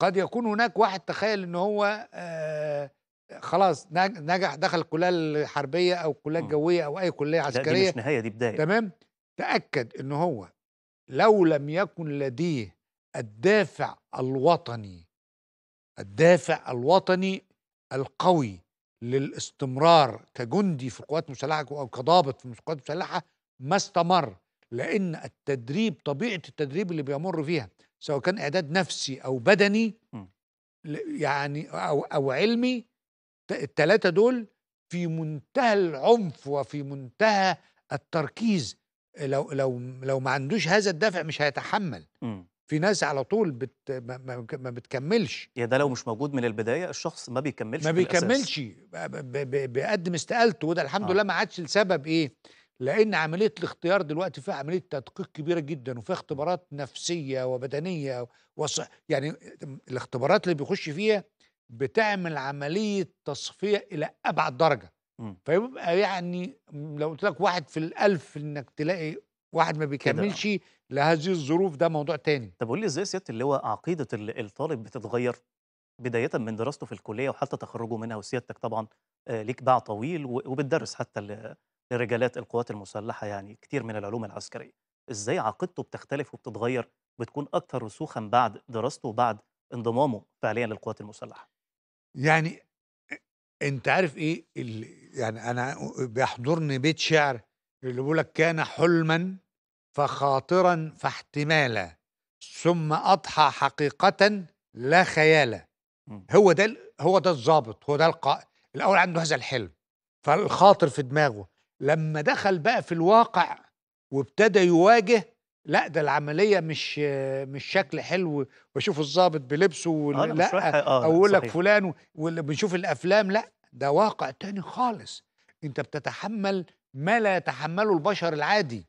قد يكون هناك واحد تخيل ان هو خلاص نجح دخل الكليه الحربيه او الكليه إمم. الجويه او اي كليه عسكريه دي مش نهايه دي بدايه تمام تاكد ان هو لو لم يكن لديه الدافع الوطني الدافع الوطني القوي للاستمرار كجندي في القوات المسلحه او كضابط في القوات المسلحه ما استمر لان التدريب طبيعه التدريب اللي بيمر فيها سواء كان اعداد نفسي او بدني م. إمم. يعني او او علمي الثلاثه دول في منتهى العنف وفي منتهى التركيز لو لو لو ما عندوش هذا الدافع مش هيتحمل م. إمم. في ناس على طول بت ما, ما بتكملش يا ده لو مش موجود من البدايه الشخص ما بيكملش ما بيكملش بيقدم استقالته وده الحمد آه. لله ما عادش لسبب ايه لان عمليه الاختيار دلوقتي فيها عمليه تدقيق كبيره جدا وفيها اختبارات نفسيه وبدنيه وصح يعني الاختبارات اللي بيخش فيها بتعمل عمليه تصفيه الى ابعد درجه فيبقى يعني لو قلت لك واحد في الالف انك تلاقي واحد ما بيكملش لهذه الظروف ده موضوع تاني طب قول لي ازاي سياده اللي هو عقيده الطالب بتتغير بدايه من دراسته في الكليه وحتى تخرجه منها وسيادتك طبعا آه، ليك باع طويل وبتدرس حتى لرجالات القوات المسلحه يعني كتير من العلوم العسكريه ازاي عقيدته بتختلف وبتتغير بتكون اكثر رسوخا بعد دراسته وبعد انضمامه فعليا للقوات المسلحه يعني انت عارف ايه يعني انا بيحضرني بيت شعر اللي بيقول لك كان حلما فخاطرا فاحتمالا ثم اضحى حقيقه لا خيالا هو ده هو ده الظابط هو ده القائد الاول عنده هذا الحلم فالخاطر في دماغه لما دخل بقى في الواقع وابتدى يواجه لا ده العمليه مش مش شكل حلو واشوف الظابط بلبسه ولا آه، آه، لا اقول لك فلان واللي بنشوف الافلام لا ده واقع تاني خالص انت بتتحمل ما لا يتحمله البشر العادي